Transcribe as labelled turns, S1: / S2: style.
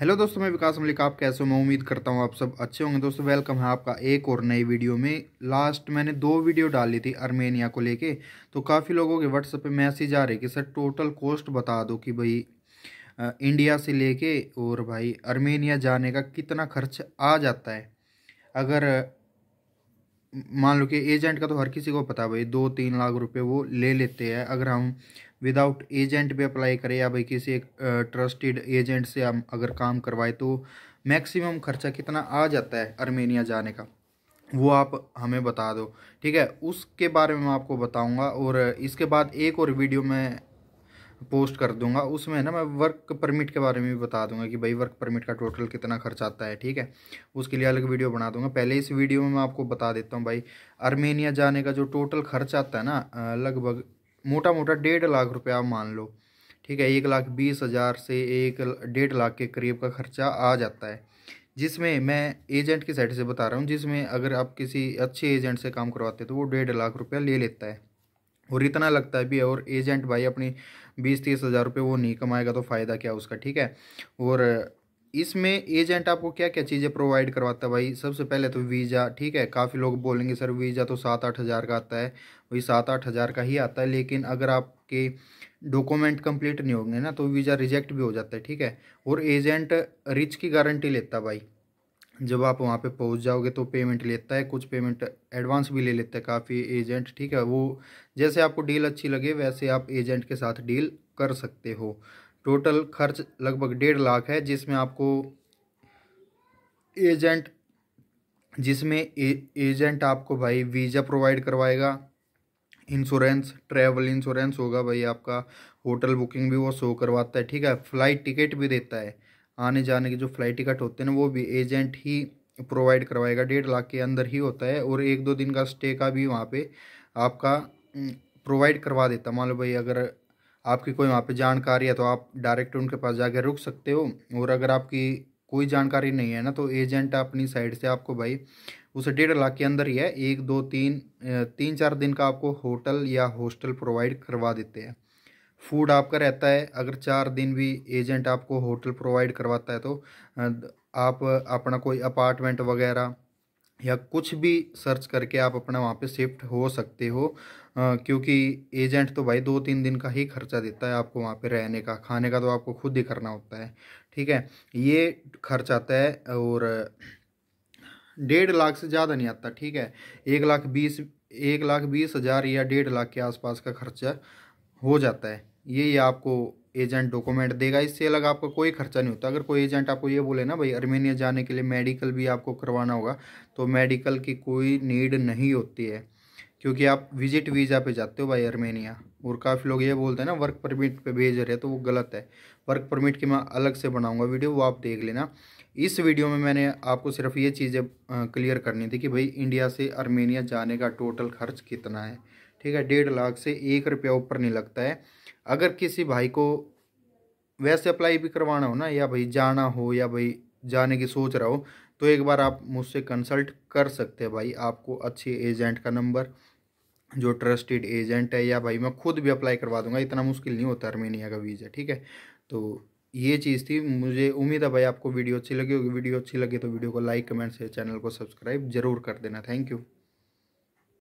S1: hello दोस्तों मैं विकास मलिक आप कैसे हो मैं उम्मीद करता हूँ आप सब अच्छे होंगे दोस्तों वेलकम है आपका एक और नई वीडियो में लास्ट मैंने दो वीडियो डाली थी आर्मेनिया को लेके तो काफ़ी लोगों के व्हाट्सएप पे मैसेज आ रहे कि सर टोटल कॉस्ट बता दो कि भाई इंडिया से लेके और भाई आर्मेनिया जाने का कितना खर्च आ जाता है अगर मान लो कि एजेंट का तो हर किसी को पता भाई दो तीन लाख रुपये वो ले लेते हैं अगर हम विदाउट एजेंट भी अप्लाई करें या भाई किसी एक ट्रस्टेड एजेंट से हम अगर काम करवाए तो मैक्सिमम खर्चा कितना आ जाता है आर्मेनिया जाने का वो आप हमें बता दो ठीक है उसके बारे में मैं आपको बताऊंगा और इसके बाद एक और वीडियो मैं पोस्ट कर दूंगा उसमें ना मैं वर्क परमिट के बारे में भी बता दूंगा कि भाई वर्क परमिट का टोटल कितना खर्च आता है ठीक है उसके लिए अलग वीडियो बना दूंगा पहले इस वीडियो में मैं आपको बता देता हूँ भाई अर्मेनिया जाने का जो टोटल खर्च आता है ना लगभग मोटा मोटा डेढ़ लाख रुपया आप मान लो ठीक है एक लाख बीस हज़ार से एक डेढ़ लाख के करीब का खर्चा आ जाता है जिसमें मैं एजेंट की साइड से बता रहा हूँ जिसमें अगर आप किसी अच्छे एजेंट से काम करवाते तो वो डेढ़ लाख रुपया ले लेता है और इतना लगता है भी और एजेंट भाई अपनी बीस तीस हज़ार रुपये वो नहीं कमाएगा तो फ़ायदा क्या उसका ठीक है और इसमें एजेंट आपको क्या क्या चीज़ें प्रोवाइड करवाता है भाई सबसे पहले तो वीज़ा ठीक है काफ़ी लोग बोलेंगे सर वीज़ा तो सात आठ हज़ार का आता है वही सात आठ हज़ार का ही आता है लेकिन अगर आपके डॉक्यूमेंट कंप्लीट नहीं होंगे ना तो वीज़ा रिजेक्ट भी हो जाता है ठीक है और एजेंट रिच की गारंटी लेता भाई जब आप वहाँ पे पहुँच जाओगे तो पेमेंट लेता है कुछ पेमेंट एडवांस भी ले लेता है काफ़ी एजेंट ठीक है वो जैसे आपको डील अच्छी लगे वैसे आप एजेंट के साथ डील कर सकते हो टोटल खर्च लगभग डेढ़ लाख है जिसमें आपको एजेंट जिसमें ए, एजेंट आपको भाई वीज़ा प्रोवाइड करवाएगा इंश्योरेंस ट्रैवल इंश्योरेंस होगा भाई आपका होटल बुकिंग भी वो शो करवाता है ठीक है फ़्लाइट टिकट भी देता है आने जाने के जो फ्लाइट टिकट होते हैं ना वो भी एजेंट ही प्रोवाइड करवाएगा डेढ़ लाख के अंदर ही होता है और एक दो दिन का स्टे का भी वहाँ पे आपका प्रोवाइड करवा देता मान लो भाई अगर आपकी कोई वहाँ पे जानकारी है तो आप डायरेक्ट उनके पास जाकर रुक सकते हो और अगर आपकी कोई जानकारी नहीं है ना तो एजेंट अपनी साइड से आपको भाई उसे डेढ़ लाख के अंदर ही है एक दो तीन तीन चार दिन का आपको होटल या हॉस्टल प्रोवाइड करवा देते हैं फूड आपका रहता है अगर चार दिन भी एजेंट आपको होटल प्रोवाइड करवाता है तो आप अपना कोई अपार्टमेंट वगैरह या कुछ भी सर्च करके आप अपना वहाँ पे शिफ्ट हो सकते हो आ, क्योंकि एजेंट तो भाई दो तीन दिन का ही खर्चा देता है आपको वहाँ पे रहने का खाने का तो आपको खुद ही करना होता है ठीक है ये खर्च आता है और डेढ़ लाख से ज़्यादा नहीं आता ठीक है एक लाख बीस एक लाख बीस हज़ार या डेढ़ लाख के आसपास का खर्चा हो जाता है ये आपको एजेंट डॉक्यूमेंट देगा इससे अलग आपका कोई खर्चा नहीं होता अगर कोई एजेंट आपको ये बोले ना भाई अर्मेनिया जाने के लिए मेडिकल भी आपको करवाना होगा तो मेडिकल की कोई नीड नहीं होती है क्योंकि आप विजिट वीज़ा पे जाते हो भाई अर्मेनिया और काफ़ी लोग ये बोलते हैं ना वर्क परमिट पे भेज रहे तो वो गलत है वर्क परमिट की मैं अलग से बनाऊंगा वीडियो वो आप देख लेना इस वीडियो में मैंने आपको सिर्फ ये चीज़ें क्लियर करनी थी कि भाई इंडिया से अर्मेनिया जाने का टोटल खर्च कितना है ठीक है डेढ़ लाख से एक रुपया ऊपर नहीं लगता है अगर किसी भाई को वैसे अप्लाई भी करवाना हो ना या भाई जाना हो या भाई जाने की सोच रहा हो तो एक बार आप मुझसे कंसल्ट कर सकते हैं भाई आपको अच्छे एजेंट का नंबर जो ट्रस्टेड एजेंट है या भाई मैं खुद भी अप्लाई करवा दूंगा इतना मुश्किल नहीं होता आर्मेनिया का वीज़ा ठीक है तो ये चीज़ थी मुझे उम्मीद है भाई आपको वीडियो अच्छी लगी होगी वीडियो अच्छी लगी तो वीडियो को लाइक कमेंट से चैनल को सब्सक्राइब जरूर कर देना थैंक यू